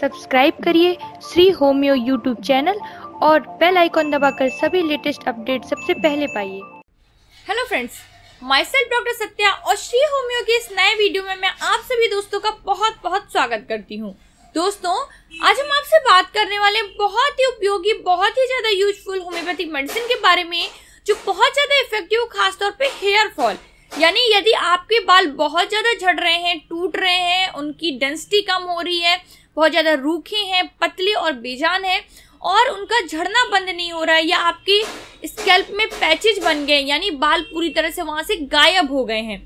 Subscribe करिए Shri Homeo YouTube channel और bell icon दबाकर सभी लेटेस्ट अपडेट सबसे पहले पाइए hello friends my self doctor Satya और श्री होम्यो के इस नए वीडियो में मैं आप सभी दोस्तों का बहुत बहुत स्वागत करती हूँ दोस्तों आज हम आपसे बात करने वाले बहुत ही उपयोगी बहुत ही ज्यादा यूजफुल होम्योपैथिक मेडिसिन के बारे में जो बहुत ज्यादा इफेक्टिव खासतौर पर हेयर फॉल यानी यदि आपके बाल बहुत ज़्यादा झड़ रहे हैं टूट रहे हैं उनकी डेंसिटी कम हो रही है बहुत ज़्यादा रूखे हैं पतले और बेजान है और उनका झड़ना बंद नहीं हो रहा है या आपकी स्कैल्प में पैचेज बन गए यानी बाल पूरी तरह से वहाँ से गायब हो गए हैं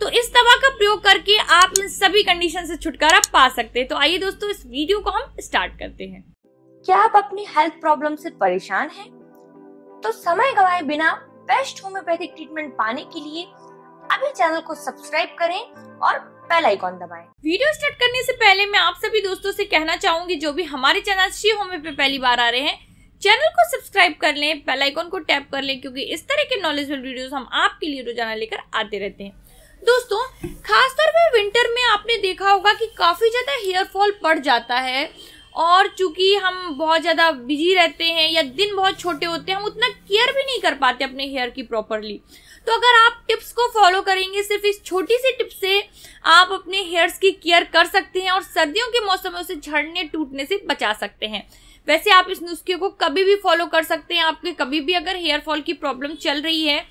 तो इस दवा का प्रयोग करके आप इन सभी कंडीशन से छुटकारा पा सकते हैं तो आइए दोस्तों इस वीडियो को हम स्टार्ट करते हैं क्या आप अपनी हेल्थ प्रॉब्लम से परेशान हैं? तो समय गवाए बिना बेस्ट होम्योपैथिक ट्रीटमेंट पाने के लिए अभी चैनल को सब्सक्राइब करें और बेल आइकॉन दबाएं। वीडियो स्टार्ट करने से पहले मैं आप सभी दोस्तों से कहना चाहूंगी जो भी हमारे चैनल शी होमे पे पहली बार आ रहे हैं चैनल को सब्सक्राइब कर लें बेल आइकॉन को टैप कर लें क्योंकि इस तरह के नॉलेजफुल वीडियो हम आपके लिए रोजाना लेकर आते रहते हैं दोस्तों खासतौर पर विंटर में आपने देखा होगा कि काफी ज्यादा हेयर फॉल जाता है और चूंकि हम बहुत ज़्यादा बिजी रहते हैं या दिन बहुत छोटे होते हैं हम उतना केयर भी नहीं कर पाते अपने हेयर की प्रॉपरली तो अगर आप टिप्स को फॉलो करेंगे सिर्फ इस छोटी सी टिप से आप अपने हेयर्स की केयर कर सकते हैं और सर्दियों के मौसम में उसे झड़ने टूटने से बचा सकते हैं वैसे आप इस नुस्खे को कभी भी फॉलो कर सकते हैं आपके कभी भी अगर हेयर फॉल की प्रॉब्लम चल रही है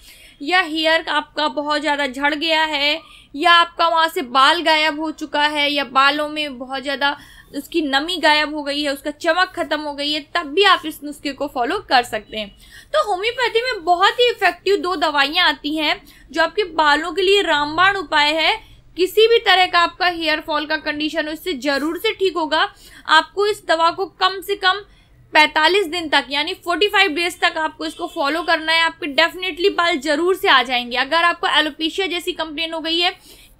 या हेयर आपका बहुत ज़्यादा झड़ गया है या आपका वहाँ से बाल गायब हो चुका है या बालों में बहुत ज़्यादा उसकी नमी गायब हो गई है उसका चमक खत्म हो गई है तब भी आप इस नुस्खे को फॉलो कर सकते हैं तो होम्योपैथी में बहुत ही इफेक्टिव दो दवाइयाँ आती हैं जो आपके बालों के लिए रामबाण उपाय है किसी भी तरह का आपका हेयर फॉल का कंडीशन हो इससे जरूर से ठीक होगा आपको इस दवा को कम से कम 45 दिन तक यानी 45 डेज तक आपको इसको फॉलो करना है आपके डेफिनेटली बाल जरूर से आ जाएंगे अगर आपको एलोपेशिया जैसी कंप्लेन हो गई है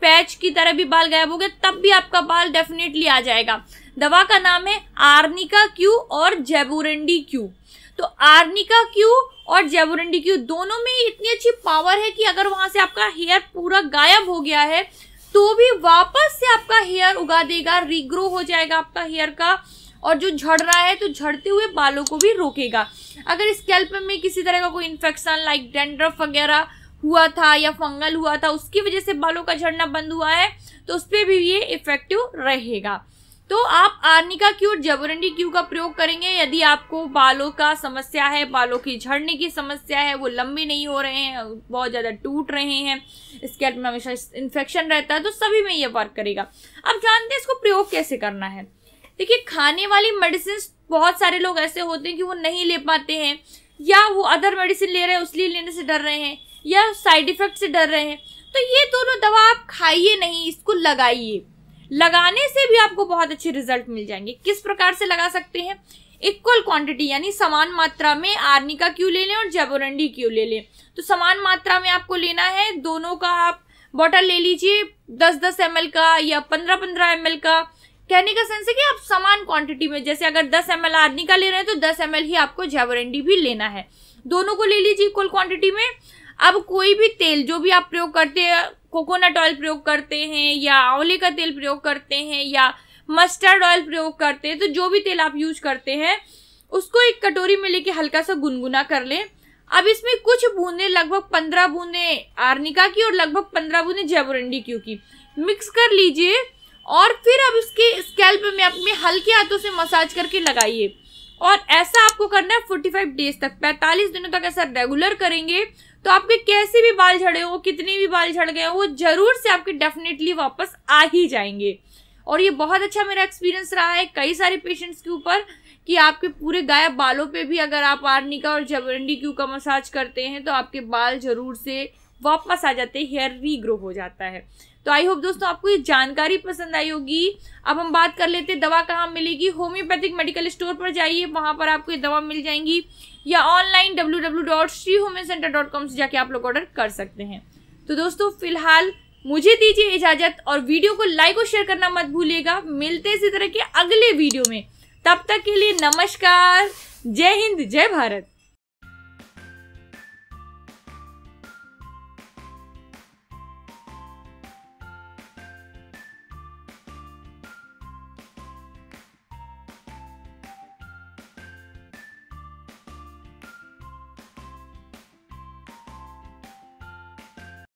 पैच की तरह भी बाल गायब हो गए तब भी आपका बाल डेफिनेटली आ जाएगा दवा का नाम है आर्निका क्यू और जेबोरेंडी क्यू तो आर्निका क्यू और जेबोरेंडी क्यू दोनों में इतनी अच्छी पावर है कि अगर वहां से आपका हेयर पूरा गायब हो गया है तो भी वापस से आपका हेयर उगा देगा रिग्रो हो जाएगा आपका हेयर का और जो झड़ रहा है तो झड़ते हुए बालों को भी रोकेगा अगर स्कैल्प में किसी तरह का कोई इन्फेक्शन लाइक डेंड्रफ वगैरह हुआ था या फंगल हुआ था उसकी वजह से बालों का झड़ना बंद हुआ है तो उस पर भी ये इफेक्टिव रहेगा तो आप आर्निका क्यू और जबरंडी क्यू का प्रयोग करेंगे यदि आपको बालों का समस्या है बालों की झड़ने की समस्या है वो लंबे नहीं हो रहे हैं बहुत ज़्यादा टूट रहे हैं इसके में हमेशा इन्फेक्शन रहता है तो सभी में ये वर्क करेगा अब जानते हैं इसको प्रयोग कैसे करना है देखिए खाने वाली मेडिसिन बहुत सारे लोग ऐसे होते हैं कि वो नहीं ले पाते हैं या वो अदर मेडिसिन ले रहे हैं उसलिए लेने से डर रहे हैं या साइड इफेक्ट से डर रहे हैं तो ये दोनों दवा आप खाइए नहीं इसको लगाइए लगाने से भी आपको बहुत अच्छे रिजल्ट मिल जाएंगे किस प्रकार से लगा सकते हैं इक्वल क्वांटिटी यानी समान मात्रा में आर्निका क्यों ले लें और जबोरंडी क्यू ले लें तो समान मात्रा में आपको लेना है दोनों का आप बॉटल ले लीजिए दस दस एम का या पंद्रह पंद्रह एम का कहने का सेंस है कि आप समान क्वांटिटी में जैसे अगर दस एम एल आर्नी का ले रहे हैं तो दस एम ही आपको जैवरेंडी भी लेना है दोनों को ले लीजिए इक्वल क्वांटिटी में अब कोई भी तेल जो भी आप प्रयोग करते हैं कोकोनट ऑयल प्रयोग करते हैं या आंवले का तेल प्रयोग करते हैं या मस्टर्ड ऑयल प्रयोग करते हैं तो जो भी तेल आप यूज करते हैं उसको एक कटोरी में लेके हल्का सा गुनगुना कर लें अब इसमें कुछ बूंदे लगभग पंद्रह बूंदे आर्निका की और लगभग पंद्रह बूंदे जैबोरेंडी क्यू की मिक्स कर लीजिए और फिर अब इसके स्कैल्प में अपने हल्के हाथों से मसाज करके लगाइए और ऐसा आपको करना है 45 डेज तक 45 दिनों तक ऐसा रेगुलर करेंगे तो आपके कैसे भी बाल झड़े हो कितने भी बाल झड़ गए हो वो ज़रूर से आपके डेफिनेटली वापस आ ही जाएंगे और ये बहुत अच्छा मेरा एक्सपीरियंस रहा है कई सारे पेशेंट्स के ऊपर कि आपके पूरे गायब बालों पे भी अगर आप आर्निका और जबरंडी क्यू का मसाज करते हैं तो आपके बाल ज़रूर से वापस आ जाते हैं हेयर रीग्रो हो जाता है तो आई होप दोस्तों आपको ये जानकारी पसंद आई होगी अब हम बात कर लेते हैं दवा कहाँ मिलेगी होम्योपैथिक मेडिकल स्टोर पर जाइए वहाँ पर आपको ये दवा मिल जाएंगी या online W W dot Shri Homeo centre dot com से जाके आप लोग ऑर्डर कर सकते हैं तो दोस्तों फिलहाल मुझे दीजिए इजाजत और वीडियो को लाइक और शेयर करना मत भूलिएगा मिलते इसी तरह के अगले वीडियो में तब तक के लिए नमस्कार जय हिंद जय भारत